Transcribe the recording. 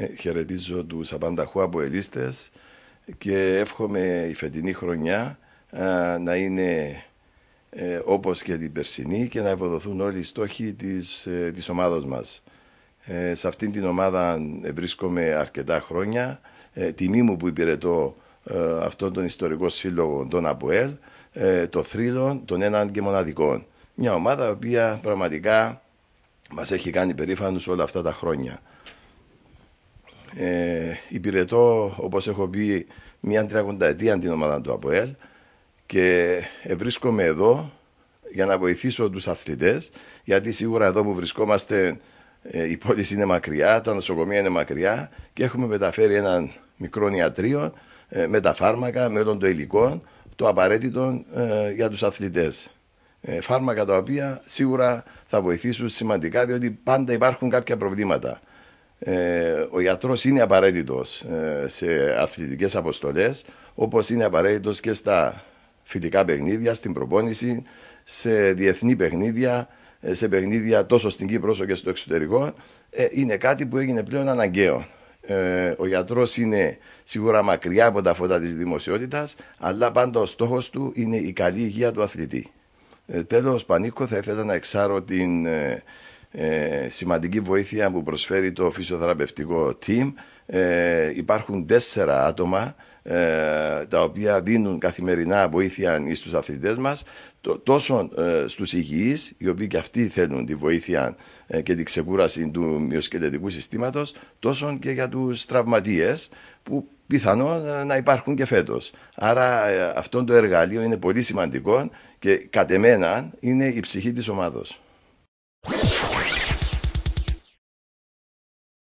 Ε, χαιρετίζω τους απανταχού αποελίστες και εύχομαι η φετινή χρονιά να είναι ε, όπως και την περσινή και να ευοδοθούν όλοι οι στόχοι της, ε, της ομάδας μας. Σε αυτήν την ομάδα βρίσκομαι αρκετά χρόνια. Τιμή μου που υπηρετώ αυτόν τον ιστορικό σύλλογο των ΑΠΟΕΛ, το θρύλων των έναν και μοναδικών. Μια ομάδα η οποία πραγματικά μας έχει κάνει περήφανους όλα αυτά τα χρόνια. Ε, υπηρετώ, όπως έχω πει, μια τριακονταετία την ομάδα του ΑΠΟΕΛ και βρίσκομαι εδώ για να βοηθήσω τους αθλητές γιατί σίγουρα εδώ που βρισκόμαστε ε, η πόλη είναι μακριά, τα νοσοκομεία είναι μακριά και έχουμε μεταφέρει έναν μικρό ιατρείο ε, με τα φάρμακα, με όλων το υλικών το απαραίτητο για τους αθλητές. Φάρμακα τα οποία σίγουρα θα βοηθήσουν σημαντικά διότι πάντα υπάρχουν κάποια προβλήματα. Ε, ο γιατρός είναι απαραίτητος ε, σε αθλητικές αποστολές, όπως είναι απαραίτητος και στα φιλικά παιχνίδια, στην προπόνηση, σε διεθνή παιχνίδια, ε, σε παιχνίδια τόσο στην Κύπρο όσο και στο εξωτερικό. είναι κάτι που έγινε πλέον αναγκαίο. Ο γιατρός είναι σίγουρα μακριά από τα φώτα της δημοσιότητας, αλλά πάντα ο στόχος του είναι η καλή υγεία του αθλητή. Τέλος, Πανίκο, θα ήθελα να εξάρω την ε, σημαντική βοήθεια που προσφέρει το φυσιοθεραπευτικό team. Ε, υπάρχουν τέσσερα άτομα ε, τα οποία δίνουν καθημερινά βοήθεια στους αθλητές μας τόσο ε, στους υγιείς οι οποίοι και αυτοί θέλουν τη βοήθεια ε, και την ξεκούραση του μυοσκελετικού συστήματος τόσο και για τους τραυματίες που πιθανόν να υπάρχουν και φέτος. Άρα αυτό το εργαλείο είναι πολύ σημαντικό και κατ' εμένα είναι η ψυχή της ομάδος.